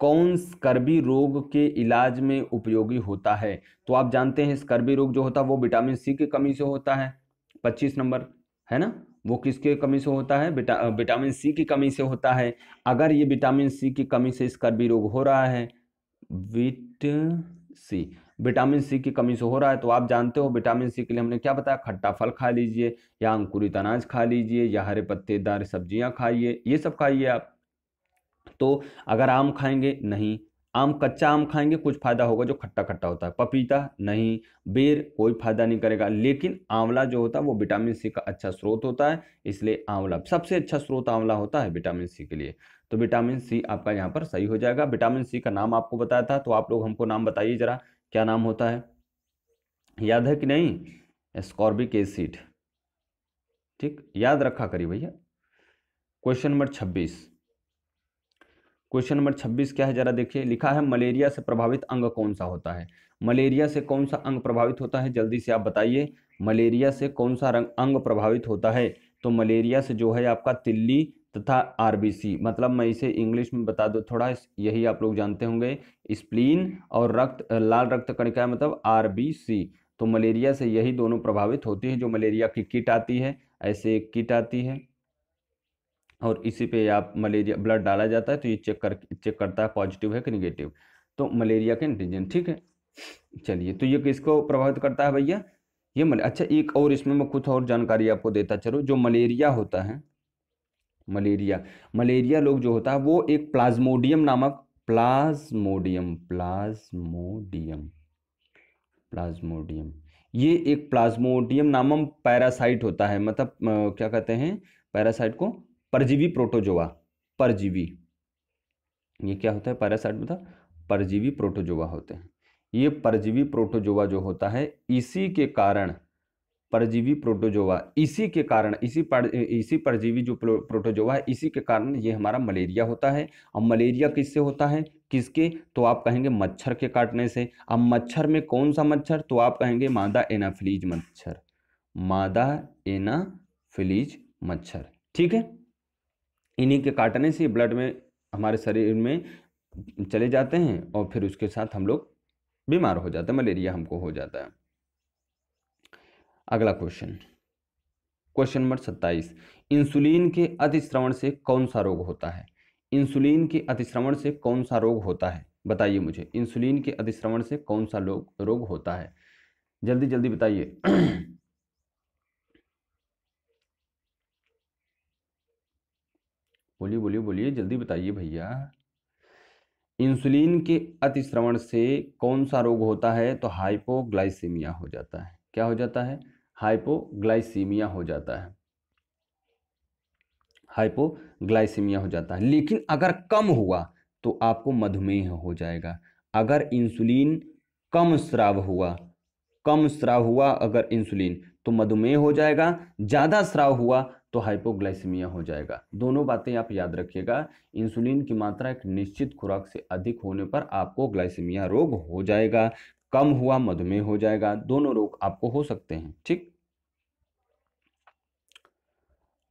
कौन स्कर्बी रोग के इलाज में उपयोगी होता है तो आप जानते हैं स्कर्बी रोग जो होता है वो विटामिन सी की कमी से होता है पच्चीस नंबर है ना वो किसके कमी से होता है विटा विटामिन सी की कमी से होता है अगर ये विटामिन सी की कमी से स्कर्बी रोग हो रहा है विट सी विटामिन सी की कमी से हो रहा है तो आप जानते हो विटामिन सी के लिए हमने क्या बताया खट्टा फल खा लीजिए या अंकुरित अनाज खा लीजिए या हरे पत्तेदार सब्जियां खाइए ये सब खाइए आप तो अगर आम खाएंगे नहीं आम कच्चा आम खाएंगे कुछ फ़ायदा होगा जो खट्टा खट्टा होता है पपीता नहीं बेर कोई फ़ायदा नहीं करेगा लेकिन आंवला जो होता है वो विटामिन सी का अच्छा स्रोत होता है इसलिए आंवला सबसे अच्छा स्रोत आंवला होता है विटामिन सी के लिए तो विटामिन सी आपका यहाँ पर सही हो जाएगा विटामिन सी का नाम आपको बताया था तो आप लोग हमको नाम बताइए ज़रा क्या नाम होता है याद है कि नहीं स्कॉर्बिक एसिड ठीक याद रखा करिए भैया क्वेश्चन नंबर छब्बीस क्वेश्चन नंबर छब्बीस क्या है जरा देखिए लिखा है मलेरिया से प्रभावित अंग कौन सा होता है मलेरिया से कौन सा अंग प्रभावित होता है जल्दी से आप बताइए मलेरिया से कौन सा रंग अंग प्रभावित होता है तो मलेरिया से जो है आपका तिल्ली तथा आरबीसी मतलब मैं इसे इंग्लिश में बता दूँ थोड़ा यही आप लोग जानते होंगे स्प्लीन और रक्त लाल रक्त कणिका मतलब आरबीसी तो मलेरिया से यही दोनों प्रभावित होती है जो मलेरिया की किट आती है ऐसे एक किट आती है और इसी पे आप मलेरिया ब्लड डाला जाता है तो ये चेक कर चेक करता है पॉजिटिव है कि निगेटिव तो मलेरिया के एंटीजन ठीक है चलिए तो ये किसको प्रभावित करता है भैया ये मले अच्छा एक और इसमें मैं कुछ और जानकारी आपको देता चलो जो मलेरिया होता है मलेरिया मलेरिया लोग जो होता है वो एक प्लाज्मोडियम नामक प्लाज्मोडियम प्लाज्मोडियम प्लाज्मोडियम ये एक प्लाज्मोडियम नामम पैरासाइट होता है मतलब क्या कहते हैं पैरासाइट को परजीवी प्रोटोजोआ परजीवी ये क्या होता है पैरासाइट मतलब परजीवी प्रोटोजोआ होते हैं ये परजीवी प्रोटोजोआ जो होता है इसी के कारण परजीवी प्रोटोजोवा इसी के कारण इसी पर इसी परजीवी जो प्रोटोजोवा है इसी के कारण ये हमारा मलेरिया होता है और मलेरिया किससे होता है किसके तो आप कहेंगे मच्छर के काटने से अब मच्छर में कौन सा मच्छर तो आप कहेंगे मादा एनाफिलीज मच्छर मादा एनाफिलीज मच्छर ठीक है इन्हीं के काटने से ब्लड में हमारे शरीर में चले जाते हैं और फिर उसके साथ हम लोग बीमार हो जाते हैं मलेरिया हमको हो जाता है अगला क्वेश्चन क्वेश्चन नंबर सत्ताईस इंसुलिन के अतिश्रवण से कौन सा रोग होता है इंसुलिन के अतिश्रवण से कौन सा रोग होता है बताइए मुझे इंसुलिन के अतिश्रवण से कौन सा रोग रोग होता है जल्दी जल्दी बताइए (clears throat) बोलिए बोलिए बोलिए जल्दी बताइए भैया इंसुलिन के अतिश्रवण से कौन सा रोग होता है तो हाइपोग्लाइसीमिया हो जाता है क्या हो जाता है हाइपोग्लाइसीमिया हो जाता है हाइपोग्लाइसीमिया हो जाता है लेकिन अगर कम हुआ तो आपको मधुमेह हो जाएगा अगर इंसुलिन कम श्राव हुआ कम श्राव हुआ अगर इंसुलिन तो मधुमेह हो जाएगा ज़्यादा श्राव हुआ तो हाइपोग्लाइसीमिया हो जाएगा दोनों बातें आप याद रखिएगा इंसुलिन की मात्रा एक निश्चित खुराक से अधिक होने पर आपको ग्लाइसीमिया रोग हो जाएगा कम हुआ मधुमेह हो जाएगा दोनों रोग आपको हो सकते हैं ठीक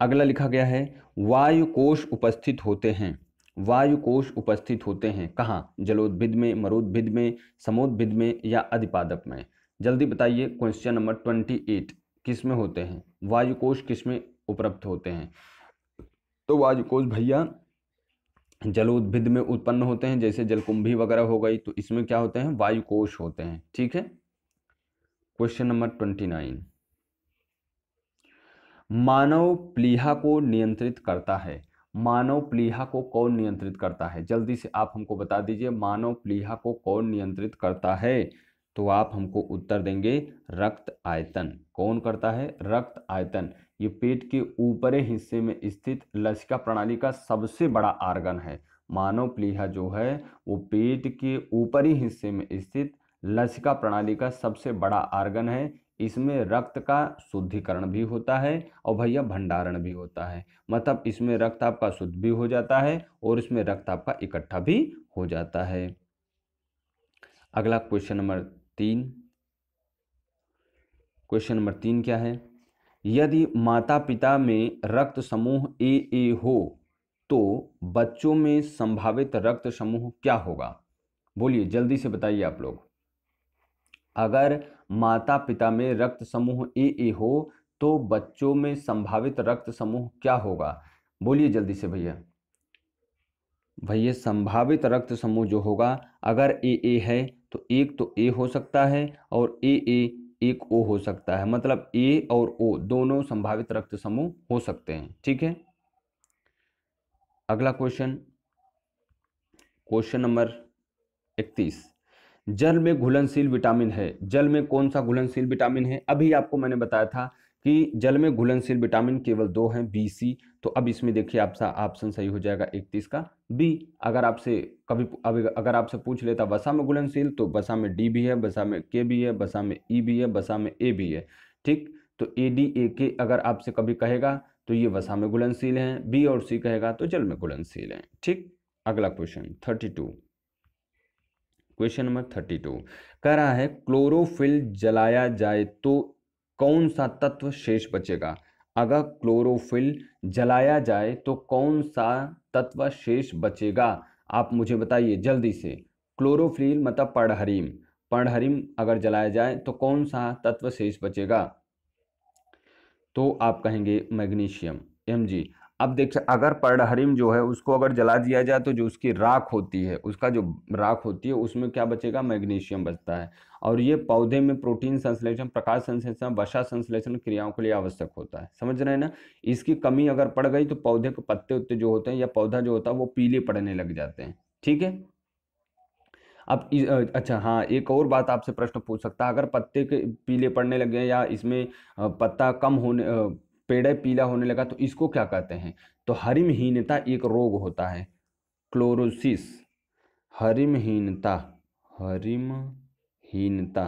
अगला लिखा गया है वायु कोश उपस्थित होते हैं वायु कोश उपस्थित होते हैं कहाँ जलोद्भिद में मरुद्भिद में समोद्भिद में या अधिपादप में जल्दी बताइए क्वेश्चन नंबर ट्वेंटी एट किस में होते हैं वायु कोश किस में उपलब्ध होते हैं तो वायु कोश भैया जल उद्भिद में उत्पन्न होते हैं जैसे जलकुंभी वगैरह हो गई तो इसमें क्या होते हैं वायुकोश होते हैं ठीक है क्वेश्चन नंबर ट्वेंटी नाइन मानव प्लीहा को नियंत्रित करता है मानव प्लीहा को कौन नियंत्रित करता है जल्दी से आप हमको बता दीजिए मानव प्लीहा को कौन नियंत्रित करता है तो आप हमको उत्तर देंगे रक्त आयतन कौन करता है रक्त आयतन ये पेट के ऊपरे हिस्से में स्थित लसिका प्रणाली का सबसे बड़ा आर्गन है मानव प्लीहा जो है वो पेट के ऊपरी हिस्से में स्थित लसिका प्रणाली का सबसे बड़ा आर्गन है इसमें रक्त का शुद्धिकरण भी होता है और भैया भंडारण भी होता है मतलब इसमें रक्त आपका शुद्ध भी हो जाता है और इसमें रक्त आपका इकट्ठा भी हो जाता है अगला क्वेश्चन नंबर तीन क्वेश्चन नंबर तीन क्या है यदि माता पिता में रक्त समूह ए ए हो तो बच्चों में संभावित रक्त समूह क्या होगा बोलिए जल्दी से बताइए आप लोग अगर माता पिता में रक्त समूह ए ए हो तो बच्चों में संभावित रक्त समूह क्या होगा बोलिए जल्दी से भैया भैया संभावित रक्त समूह जो होगा अगर ए ए है तो एक तो ए हो सकता है और ए ए एक ओ हो सकता है मतलब ए और ओ दोनों संभावित रक्त समूह हो सकते हैं ठीक है अगला क्वेश्चन क्वेश्चन नंबर इकतीस जल में घुलनशील विटामिन है जल में कौन सा घुलनशील विटामिन है अभी आपको मैंने बताया था कि जल में घुलनशील विटामिन केवल दो हैं बी सी तो अब इसमें देखिए आपका ऑप्शन सही हो जाएगा इकतीस का बी अगर आपसे कभी अगर आपसे पूछ लेता वसा में घुलनशील तो वसा में डी भी है वसा में के भी है वसा में ई e भी है वसा में ए भी है ठीक तो ए डी ए के अगर आपसे कभी कहेगा तो ये वसा में घुलनशील हैं बी और सी कहेगा तो जल में घुलनशील हैं ठीक अगला question thirty two question number thirty two कह रहा है क्लोरोफिल जलाया जाए तो कौन सा तत्व शेष बचेगा अगर क्लोरोफिल जलाया जाए तो कौन सा तत्व शेष बचेगा आप मुझे बताइए जल्दी से क्लोरोफिल मतलब पढ़हरीम पढ़हरीम अगर जलाया जाए तो कौन सा तत्व शेष बचेगा तो आप कहेंगे मैग्नीशियम एम जी अब देख अगर पर्णहरिम जो है उसको अगर जला दिया जाए तो जो उसकी राख होती है उसका जो राख होती है उसमें क्या बचेगा मैग्नीशियम बचता है और ये पौधे में प्रोटीन संश्लेषण प्रकाश संश्लेषण वसा संश्लेषण क्रियाओं के लिए आवश्यक होता है समझ रहे हैं ना इसकी कमी अगर पड़ गई तो पौधे के पत्ते उत्ते जो होते हैं या पौधा जो होता है वो पीले पड़ने लग जाते हैं ठीक है अब अच्छा हाँ एक और बात आपसे प्रश्न पूछ सकता है अगर पत्ते के पीले पड़ने लग गए या इसमें पत्ता कम होने पेड़े पीला होने लगा तो इसको क्या कहते हैं तो हरिमहीनता एक रोग होता है क्लोरोसिस हरिमहीनता हरिमहीनता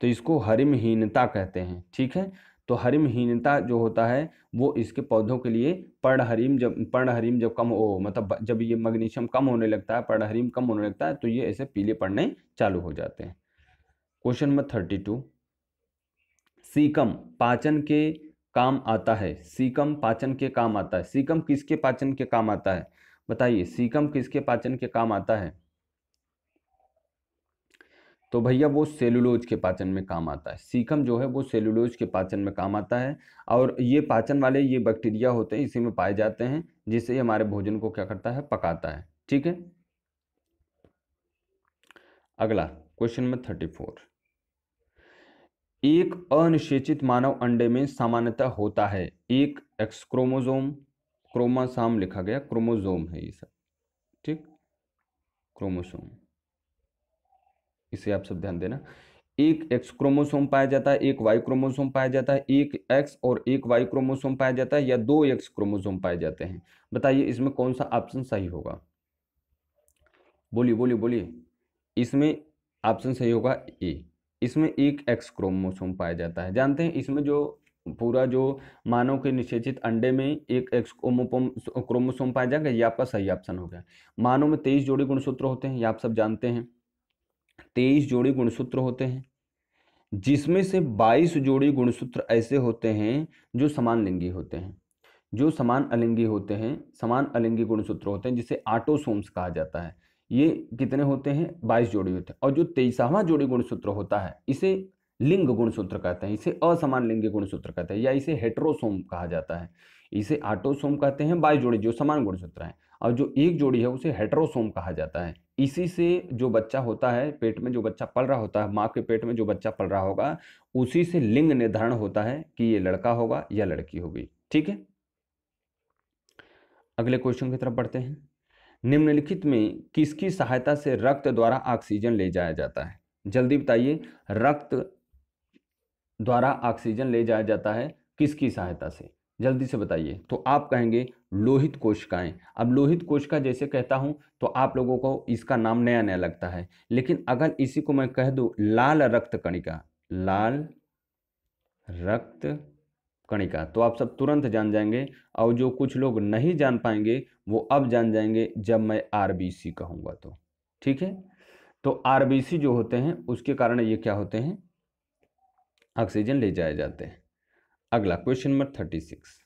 तो इसको हरिमहीनता कहते हैं ठीक है तो हरिमहीनता जो होता है वो इसके पौधों के लिए पर्णहरिम जब पर्णहरिम जब कम हो मतलब जब ये मैग्नीशियम कम होने लगता है पर्णहरिम कम होने लगता है तो ये ऐसे पीले पड़ने चालू हो जाते हैं क्वेश्चन नंबर थर्टी टू सीकम पाचन के काम आता है सीकम पाचन के काम आता है सीकम किसके पाचन के काम आता है बताइए सीकम किसके पाचन के काम आता है तो भैया वो सेलुलोज के पाचन में काम आता है सीकम जो है वो सेलुलोज के पाचन में काम आता है और ये पाचन वाले ये बैक्टीरिया होते हैं इसी में पाए जाते हैं जिससे हमारे भोजन को क्या करता है पकाता है ठीक है अगला क्वेश्चन नंबर थर्टी फोर एक अनिषेचित मानव अंडे में सामान्यतः होता है एक एक्स क्रोमोजोम क्रोमासाम लिखा गया क्रोमोजोम है ये सब ठीक क्रोमोसोम इसे आप सब ध्यान देना एक एक्स क्रोमोसोम पाया जाता है एक वाई क्रोमोसोम पाया जाता है एक एक्स और एक वाई क्रोमोसोम पाया जाता है या दो एक्स क्रोमोसोम पाए जाते हैं बताइए इसमें कौन सा ऑप्शन सही होगा बोलिए बोलिए बोलिए इसमें ऑप्शन सही होगा ए इसमें एक एक्स क्रोमोसोम पाया जाता है जानते हैं इसमें जो पूरा जो मानव के निषेचित अंडे में एक एक्स क्रोमोसोम पाया जाएगा ये आपका सही ऑप्शन हो गया मानव में तेईस जोड़ी गुणसूत्र होते हैं ये आप सब जानते हैं तेईस जोड़ी गुणसूत्र होते हैं जिसमें से बाईस जोड़ी गुणसूत्र ऐसे होते हैं जो समान लिंगी होते हैं जो समान अलिंगी होते हैं समान अलिंगी गुणसूत्र होते हैं जिसे आटोसोम्स कहा जाता है ये कितने होते हैं बाईस जोड़ी होते हैं और जो तेईसवां जोड़ी गुणसूत्र होता है इसे लिंग गुणसूत्र कहते हैं इसे असमान लिंग गुणसूत्र कहते हैं या इसे हेट्रोसोम कहा जाता है इसे आटोसोम कहते हैं बाईस जोड़ी जो समान गुणसूत्र है और जो एक जोड़ी है उसे हेट्रोसोम कहा जाता है इसी से जो बच्चा होता है पेट में जो बच्चा पल रहा होता है माँ के पेट में जो बच्चा पल रहा होगा उसी से लिंग निर्धारण होता है कि ये लड़का होगा या लड़की होगी ठीक है अगले क्वेश्चन की तरफ बढ़ते हैं निम्नलिखित में किसकी सहायता से रक्त द्वारा ऑक्सीजन ले जाया जाता है जल्दी बताइए रक्त द्वारा ऑक्सीजन ले जाया जाता है किसकी सहायता से जल्दी से बताइए तो आप कहेंगे लोहित कोशिकाएं अब लोहित कोशिका जैसे कहता हूं तो आप लोगों को इसका नाम नया नया लगता है लेकिन अगर इसी को मैं कह दूं लाल रक्त कणिका लाल रक्त कणिका तो आप सब तुरंत जान जाएंगे और जो कुछ लोग नहीं जान पाएंगे वो अब जान जाएंगे जब मैं आर बी सी कहूँगा तो ठीक है तो आर बी सी जो होते हैं उसके कारण ये क्या होते हैं ऑक्सीजन ले जाए जाते हैं अगला क्वेश्चन नंबर थर्टी सिक्स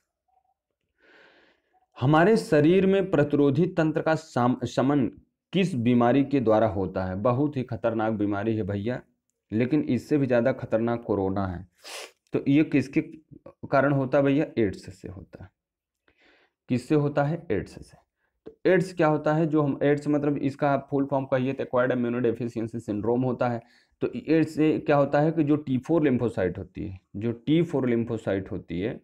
हमारे शरीर में प्रतिरोधी तंत्र का शमन किस बीमारी के द्वारा होता है बहुत ही खतरनाक बीमारी है भैया लेकिन इससे भी ज़्यादा खतरनाक कोरोना है तो ये किसके कारण होता है भैया एड्स से होता है किससे होता है एड्स से तो एड्स क्या होता है जो हम एड्स मतलब इसका फुल फॉर्म कहिए तो एक्वायर्ड इम्यूनो सिंड्रोम होता है तो एड्स से क्या होता है कि जो टी फोर लिम्फोसाइट होती है जो टी फोर लिम्फोसाइट होती है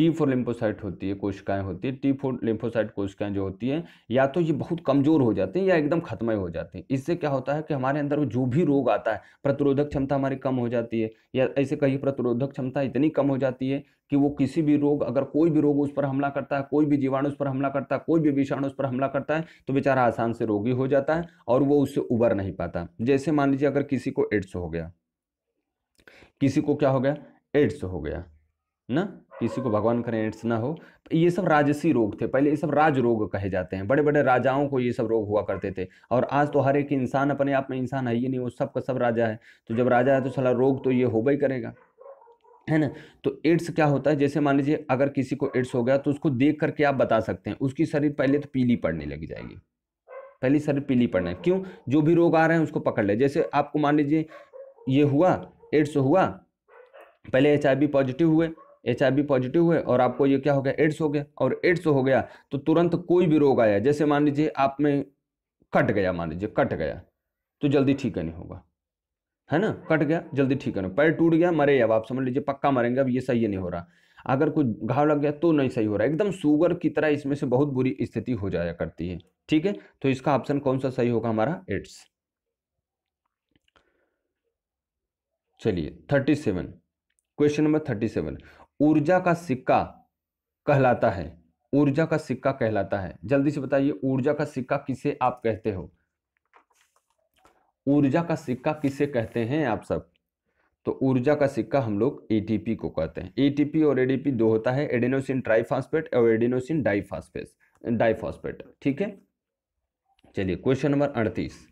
टी फोर लिम्फोसाइट होती है कोशिकाएं होती है टी फोर लिम्फोसाइट कोशिकाएं जो होती हैं या तो ये बहुत कमजोर हो जाती हैं या एकदम खत्म हो जाती हैं इससे क्या होता है कि हमारे अंदर जो भी रोग आता है प्रतिरोधक क्षमता हमारी कम हो जाती है या ऐसे कहीं प्रतिरोधक क्षमता इतनी कम हो जाती है कि वो किसी भी रोग अगर कोई भी रोग उस पर हमला करता है कोई भी जीवाणु उस पर हमला करता है कोई भी विषाणु उस पर हमला करता है तो बेचारा आसान से रोगी हो जाता है और वो उससे उबर नहीं पाता जैसे मान लीजिए अगर किसी को एड्स हो गया किसी को क्या हो गया एड्स हो गया ना किसी को भगवान करें एड्स ना हो ये सब राजसी रोग थे पहले ये सब राज रोग कहे जाते हैं बड़े बड़े राजाओं को ये सब रोग हुआ करते थे और आज तो हर एक इंसान अपने आप में इंसान है ये नहीं वो सब का सब राजा है तो जब राजा है तो सला रोग तो ये होगा ही करेगा है ना तो एड्स क्या होता है जैसे मान लीजिए अगर किसी को एड्स हो गया तो उसको देख करके आप बता सकते हैं उसकी शरीर पहले तो पीली पड़ने लग जाएगी पहले शरीर पीली पड़ना है क्यों जो भी रोग आ रहे हैं उसको पकड़ ले जैसे आपको मान लीजिए ये हुआ एड्स हुआ पहले एच पॉजिटिव हुए एच पॉजिटिव हुए और आपको ये क्या हो गया एड्स हो गया और एड्स हो गया तो तुरंत कोई भी रोग आया जैसे मान लीजिए आप में कट गया मान लीजिए कट गया तो जल्दी ठीक नहीं होगा है ना कट गया जल्दी ठीक नहीं पैर टूट गया मरे अब आप समझ लीजिए पक्का मरेंगे अब ये सही नहीं हो रहा अगर कुछ घाव लग गया तो नहीं सही हो रहा एकदम शुगर की तरह इसमें से बहुत बुरी स्थिति हो जाया करती है ठीक है तो इसका ऑप्शन कौन सा सही होगा हमारा एड्स चलिए thirty seven question number thirty seven ऊर्जा का सिक्का कहलाता है ऊर्जा का सिक्का कहलाता है जल्दी से बताइए ऊर्जा का सिक्का किसे आप कहते हो ऊर्जा का सिक्का किसे कहते हैं आप सब तो ऊर्जा का सिक्का हम लोग एटीपी को कहते हैं एटीपी और एडीपी दो होता है एडेनोसिन ट्राइफास्फेट और एडेनोसिन डाइफास्फेट डाइफॉस्फेट ठीक है चलिए क्वेश्चन नंबर अड़तीस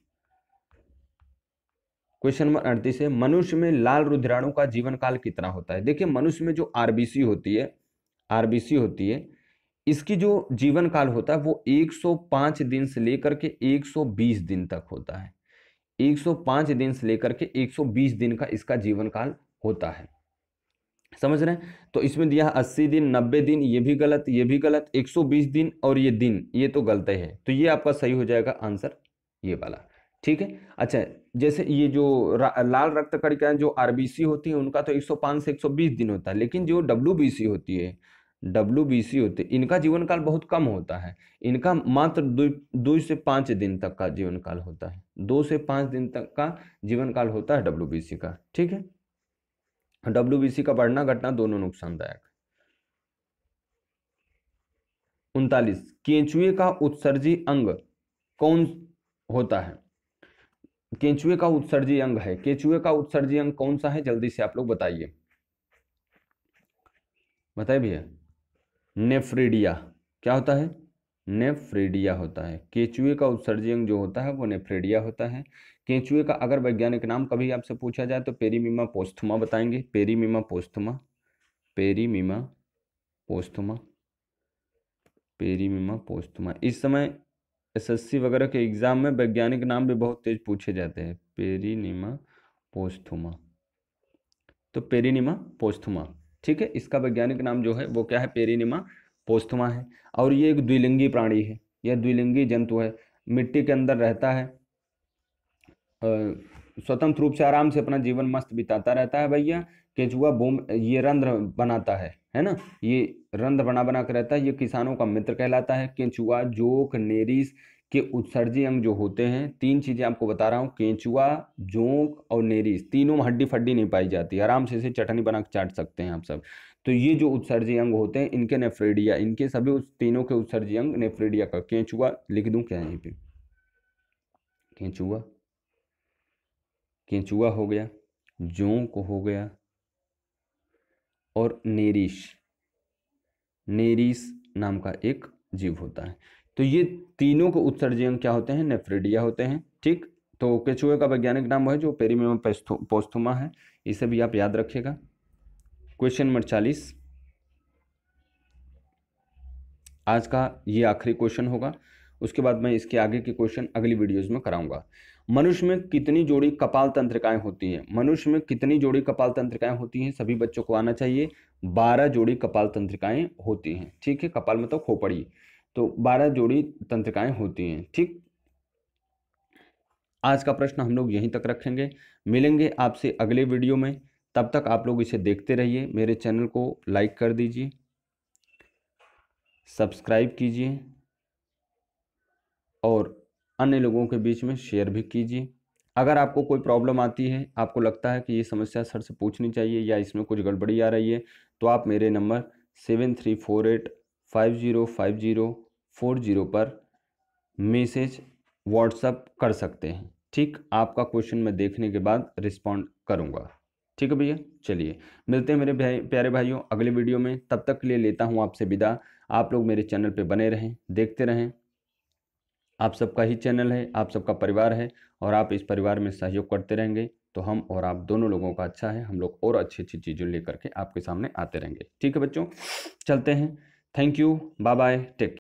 क्वेश्चन नंबर अड़तीस है मनुष्य में लाल रुद्राणु का जीवन काल कितना होता है देखिए मनुष्य में जो आरबीसी होती है आरबीसी होती है इसकी जो जीवन काल होता है वो 105 दिन से लेकर के 120 दिन तक होता है 105 दिन से लेकर के 120 दिन का इसका जीवन काल होता है समझ रहे हैं तो इसमें दिया अस्सी दिन नब्बे दिन ये भी गलत ये भी गलत 120 दिन और ये दिन ये तो गलत है तो ये आपका सही हो जाएगा आंसर ये वाला ठीक है अच्छा जैसे ये जो लाल रक्त कणिका जो आरबीसी होती है उनका तो 105 से 120 दिन होता है लेकिन जो डब्ल्यूबीसी होती है डब्ल्यूबीसी होते है इनका जीवन काल बहुत कम होता है इनका मात्र दो से पाँच दिन तक का जीवन काल होता है दो से पाँच दिन तक का जीवन काल होता है सी का ठीक है सी का बढ़ना घटना दोनों नुकसानदायक उनतालीस केंचुए का उत्सर्जी अंग कौन होता है केंचुए का उत्सर्जी अंग है केंचुए का उत्सर्जी अंग कौन सा है जल्दी से आप लोग बताइए बताइए भैया नेफ्रीडिया क्या होता है नेफ्रीडिया होता है केंचुए का उत्सर्जी अंग जो होता है वो नेफ्रीडिया होता है केंचुए का अगर वैज्ञानिक नाम कभी आपसे पूछा जाए तो पेरीमिमा पोस्थमा बताएंगे पेरीमिमा पोस्थमा पेरीमिमा पोस्थमा पेरीमिमा पोस्थमा इस समय एसएससी वगैरह के एग्ज़ाम में वैज्ञानिक नाम भी बहुत तेज पूछे जाते हैं पेरीनिमा पोस्थुमा तो पेरीनिमा पोस्थुमा ठीक है इसका वैज्ञानिक नाम जो है वो क्या है पेरीनिमा पोस्थुमा है और ये एक द्विलिंगी प्राणी है यह द्विलिंगी जंतु है मिट्टी के अंदर रहता है स्वतंत्र रूप से आराम से अपना जीवन मस्त बिताता रहता है भैया केचुआ बोम ये रंध्र बनाता है है ना ये रंध बना बना कर रहता है ये किसानों का मित्र कहलाता है केंचुआ जोक नेरिस के उत्सर्जी अंग जो होते हैं तीन चीज़ें आपको बता रहा हूँ केंचुआ जोंक और नेरिस तीनों में हड्डी फड्डी नहीं पाई जाती आराम से इसे चटनी बना के चाट सकते हैं आप सब तो ये जो उत्सर्जी अंग होते हैं इनके नेफ्रेडिया इनके सभी उस तीनों के उत्सर्जी अंग नेफ्रेडिया का केंचुआ लिख दूँ क्या यहीं पर केंचुआ केंचुआ हो गया जोंक हो गया और नेरिश नेरिस नाम का एक जीव होता है तो ये तीनों को उत्सर्जन क्या होते हैं नेफ्रिडिया होते हैं ठीक तो केचुए का वैज्ञानिक नाम वो है जो पेरीमियम पोस्थुमा है इसे भी आप याद रखिएगा क्वेश्चन नंबर चालीस आज का ये आखिरी क्वेश्चन होगा उसके बाद मैं इसके आगे के क्वेश्चन अगली वीडियोज़ में कराऊंगा मनुष्य में कितनी जोड़ी कपाल तंत्रिकाएं होती हैं मनुष्य में कितनी जोड़ी कपाल तंत्रिकाएं होती हैं सभी बच्चों को आना चाहिए बारह जोड़ी कपाल तंत्रिकाएं होती हैं ठीक है कपाल मतलब खोपड़ी तो बारह जोड़ी तंत्रिकाएं होती हैं ठीक आज का प्रश्न हम लोग यहीं तक रखेंगे मिलेंगे आपसे अगले वीडियो में तब तक आप लोग इसे देखते रहिए मेरे चैनल को लाइक कर दीजिए सब्सक्राइब कीजिए और अन्य लोगों के बीच में शेयर भी कीजिए अगर आपको कोई प्रॉब्लम आती है आपको लगता है कि ये समस्या सर से पूछनी चाहिए या इसमें कुछ गड़बड़ी आ रही है तो आप मेरे number seven three four eight five zero five zero four zero पर मैसेज व्हाट्सअप कर सकते हैं ठीक आपका क्वेश्चन मैं देखने के बाद रिस्पॉन्ड करूँगा ठीक है भैया चलिए मिलते हैं मेरे भाई प्यारे भाइयों अगले वीडियो में तब तक के लिए लेता हूँ आपसे विदा आप लोग मेरे चैनल पर बने रहें देखते रहें आप सबका ही चैनल है आप सबका परिवार है और आप इस परिवार में सहयोग करते रहेंगे तो हम और आप दोनों लोगों का अच्छा है हम लोग और अच्छी अच्छी चीज़ें लेकर के आपके सामने आते रहेंगे ठीक है बच्चों चलते हैं thank you bye bye take